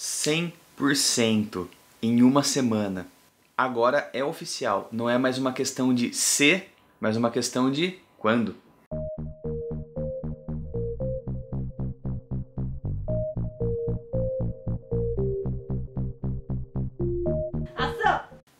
100% em uma semana. Agora é oficial, não é mais uma questão de se, mas uma questão de quando.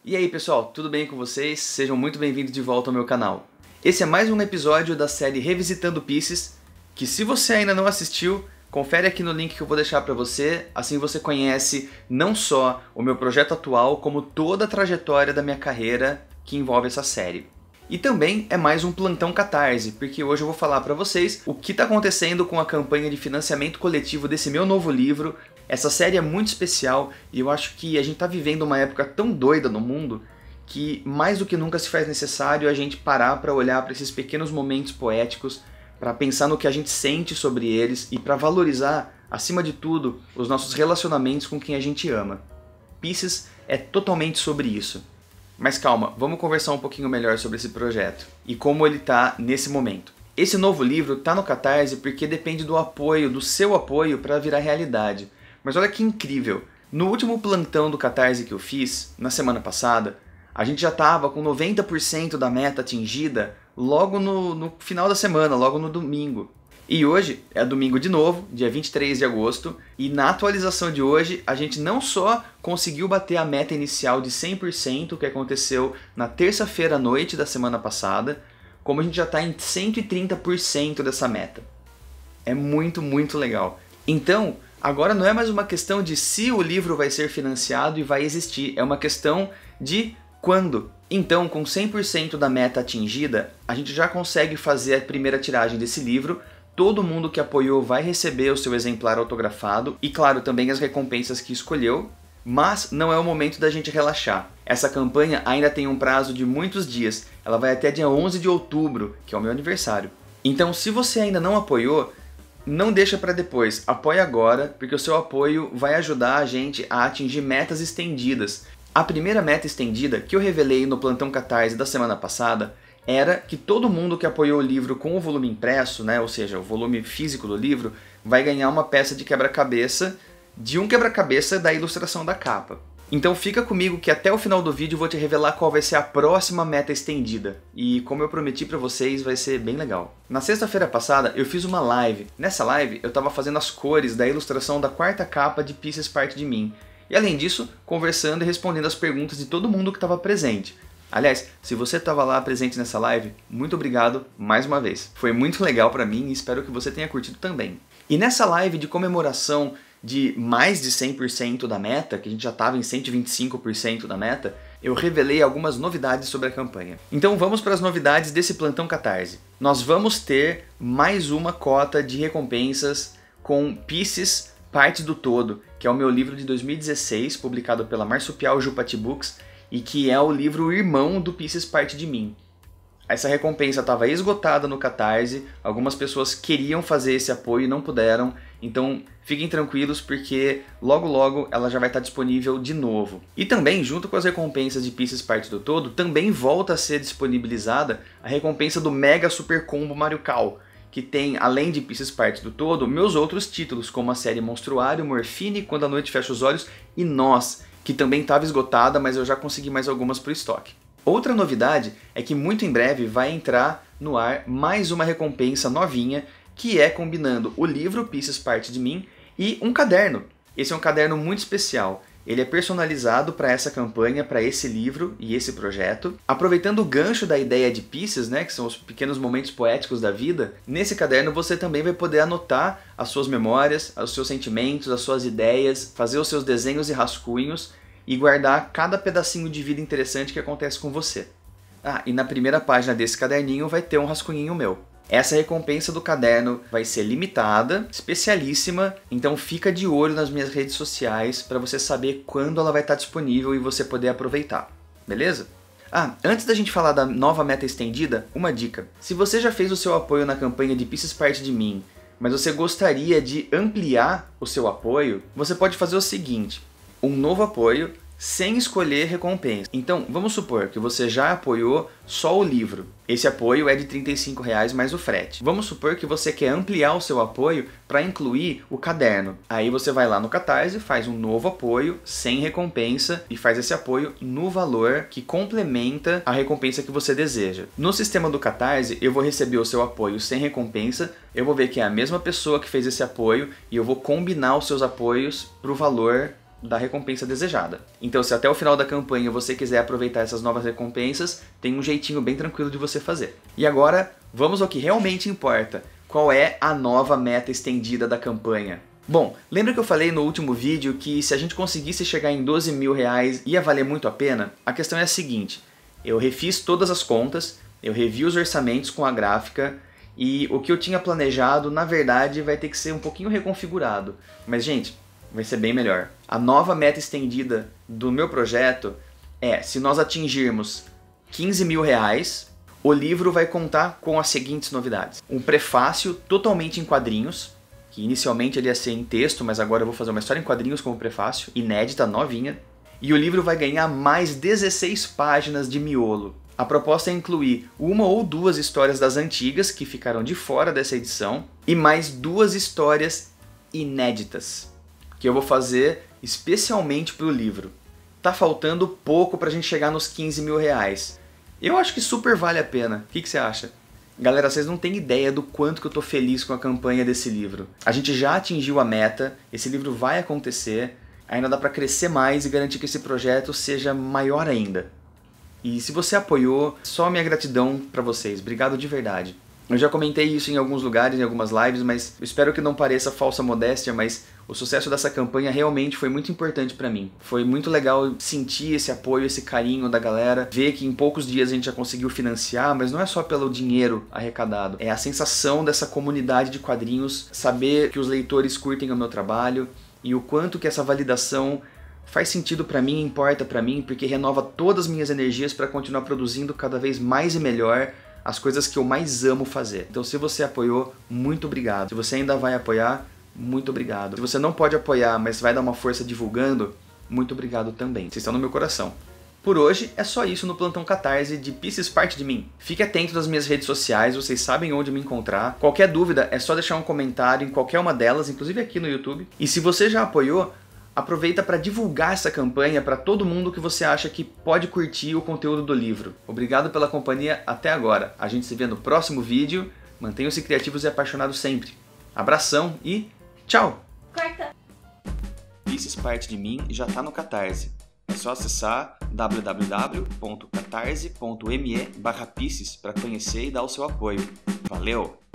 E aí pessoal, tudo bem com vocês? Sejam muito bem-vindos de volta ao meu canal. Esse é mais um episódio da série Revisitando Pieces, que se você ainda não assistiu, Confere aqui no link que eu vou deixar para você, assim você conhece não só o meu projeto atual, como toda a trajetória da minha carreira que envolve essa série. E também é mais um plantão catarse, porque hoje eu vou falar para vocês o que está acontecendo com a campanha de financiamento coletivo desse meu novo livro. Essa série é muito especial e eu acho que a gente está vivendo uma época tão doida no mundo que mais do que nunca se faz necessário a gente parar para olhar para esses pequenos momentos poéticos para pensar no que a gente sente sobre eles e para valorizar, acima de tudo, os nossos relacionamentos com quem a gente ama. Pieces é totalmente sobre isso. Mas calma, vamos conversar um pouquinho melhor sobre esse projeto e como ele tá nesse momento. Esse novo livro tá no Catarse porque depende do apoio, do seu apoio para virar realidade. Mas olha que incrível, no último plantão do Catarse que eu fiz, na semana passada, a gente já estava com 90% da meta atingida logo no, no final da semana, logo no domingo. E hoje é domingo de novo, dia 23 de agosto, e na atualização de hoje a gente não só conseguiu bater a meta inicial de 100% que aconteceu na terça-feira à noite da semana passada, como a gente já está em 130% dessa meta. É muito, muito legal. Então, agora não é mais uma questão de se o livro vai ser financiado e vai existir, é uma questão de quando então, com 100% da meta atingida, a gente já consegue fazer a primeira tiragem desse livro. Todo mundo que apoiou vai receber o seu exemplar autografado e, claro, também as recompensas que escolheu. Mas não é o momento da gente relaxar. Essa campanha ainda tem um prazo de muitos dias, ela vai até dia 11 de outubro, que é o meu aniversário. Então, se você ainda não apoiou, não deixa para depois, apoie agora, porque o seu apoio vai ajudar a gente a atingir metas estendidas. A primeira meta estendida que eu revelei no plantão catarse da semana passada era que todo mundo que apoiou o livro com o volume impresso, né, ou seja, o volume físico do livro, vai ganhar uma peça de quebra-cabeça de um quebra-cabeça da ilustração da capa. Então fica comigo que até o final do vídeo eu vou te revelar qual vai ser a próxima meta estendida. E como eu prometi para vocês, vai ser bem legal. Na sexta-feira passada eu fiz uma live. Nessa live eu estava fazendo as cores da ilustração da quarta capa de Pieces Parte de Mim. E além disso, conversando e respondendo as perguntas de todo mundo que estava presente. Aliás, se você estava lá presente nessa live, muito obrigado mais uma vez. Foi muito legal para mim e espero que você tenha curtido também. E nessa live de comemoração de mais de 100% da meta, que a gente já estava em 125% da meta, eu revelei algumas novidades sobre a campanha. Então vamos para as novidades desse plantão Catarse. Nós vamos ter mais uma cota de recompensas com pieces Parte do Todo, que é o meu livro de 2016, publicado pela Marsupial Jupati Books, e que é o livro irmão do Pieces Parte de Mim. Essa recompensa estava esgotada no Catarse, algumas pessoas queriam fazer esse apoio e não puderam, então fiquem tranquilos porque logo logo ela já vai estar tá disponível de novo. E também, junto com as recompensas de Pieces Parte do Todo, também volta a ser disponibilizada a recompensa do Mega Super Combo Mario Kart, que tem, além de Pieces Parte do Todo, meus outros títulos, como a série Monstruário, Morfine, Quando a Noite Fecha os Olhos e Nós, que também estava esgotada, mas eu já consegui mais algumas para o estoque. Outra novidade é que muito em breve vai entrar no ar mais uma recompensa novinha, que é combinando o livro Pieces Parte de Mim e um caderno. Esse é um caderno muito especial. Ele é personalizado para essa campanha, para esse livro e esse projeto. Aproveitando o gancho da ideia de pieces, né, que são os pequenos momentos poéticos da vida, nesse caderno você também vai poder anotar as suas memórias, os seus sentimentos, as suas ideias, fazer os seus desenhos e rascunhos e guardar cada pedacinho de vida interessante que acontece com você. Ah, e na primeira página desse caderninho vai ter um rascunhinho meu. Essa recompensa do caderno vai ser limitada, especialíssima, então fica de olho nas minhas redes sociais para você saber quando ela vai estar tá disponível e você poder aproveitar, beleza? Ah, antes da gente falar da nova meta estendida, uma dica. Se você já fez o seu apoio na campanha de Pieces Parte de Mim, mas você gostaria de ampliar o seu apoio, você pode fazer o seguinte: um novo apoio sem escolher recompensa. Então, vamos supor que você já apoiou só o livro. Esse apoio é de R$ reais mais o frete. Vamos supor que você quer ampliar o seu apoio para incluir o caderno. Aí você vai lá no Catarse, faz um novo apoio sem recompensa e faz esse apoio no valor que complementa a recompensa que você deseja. No sistema do Catarse, eu vou receber o seu apoio sem recompensa, eu vou ver que é a mesma pessoa que fez esse apoio e eu vou combinar os seus apoios para o valor da recompensa desejada. Então, se até o final da campanha você quiser aproveitar essas novas recompensas, tem um jeitinho bem tranquilo de você fazer. E agora, vamos ao que realmente importa. Qual é a nova meta estendida da campanha? Bom, lembra que eu falei no último vídeo que se a gente conseguisse chegar em 12 mil reais ia valer muito a pena? A questão é a seguinte, eu refiz todas as contas, eu revi os orçamentos com a gráfica, e o que eu tinha planejado, na verdade, vai ter que ser um pouquinho reconfigurado. Mas, gente, vai ser bem melhor. A nova meta estendida do meu projeto é: se nós atingirmos 15 mil reais, o livro vai contar com as seguintes novidades: um prefácio totalmente em quadrinhos, que inicialmente ele ia ser em texto, mas agora eu vou fazer uma história em quadrinhos como prefácio, inédita, novinha. E o livro vai ganhar mais 16 páginas de miolo. A proposta é incluir uma ou duas histórias das antigas que ficaram de fora dessa edição e mais duas histórias inéditas que eu vou fazer especialmente para o livro. Tá faltando pouco para a gente chegar nos 15 mil reais. Eu acho que super vale a pena. O que, que você acha? Galera, vocês não têm ideia do quanto que eu tô feliz com a campanha desse livro. A gente já atingiu a meta, esse livro vai acontecer, ainda dá para crescer mais e garantir que esse projeto seja maior ainda. E se você apoiou, só minha gratidão para vocês. Obrigado de verdade. Eu já comentei isso em alguns lugares, em algumas lives, mas espero que não pareça falsa modéstia, mas o sucesso dessa campanha realmente foi muito importante para mim. Foi muito legal sentir esse apoio, esse carinho da galera, ver que em poucos dias a gente já conseguiu financiar, mas não é só pelo dinheiro arrecadado, é a sensação dessa comunidade de quadrinhos, saber que os leitores curtem o meu trabalho e o quanto que essa validação faz sentido para mim, importa para mim, porque renova todas as minhas energias para continuar produzindo cada vez mais e melhor as coisas que eu mais amo fazer. Então, se você apoiou, muito obrigado. Se você ainda vai apoiar, muito obrigado. Se você não pode apoiar, mas vai dar uma força divulgando, muito obrigado também. Vocês estão no meu coração. Por hoje é só isso no Plantão Catarse de Pieces Parte de Mim. Fique atento nas minhas redes sociais, vocês sabem onde me encontrar. Qualquer dúvida é só deixar um comentário em qualquer uma delas, inclusive aqui no YouTube. E se você já apoiou, aproveita para divulgar essa campanha para todo mundo que você acha que pode curtir o conteúdo do livro. Obrigado pela companhia até agora. A gente se vê no próximo vídeo. Mantenham-se criativos e apaixonados sempre. Abração e tchau! Corta! Vices é Parte de Mim já está no Catarse. É só acessar www.catarse.me barra para conhecer e dar o seu apoio. Valeu!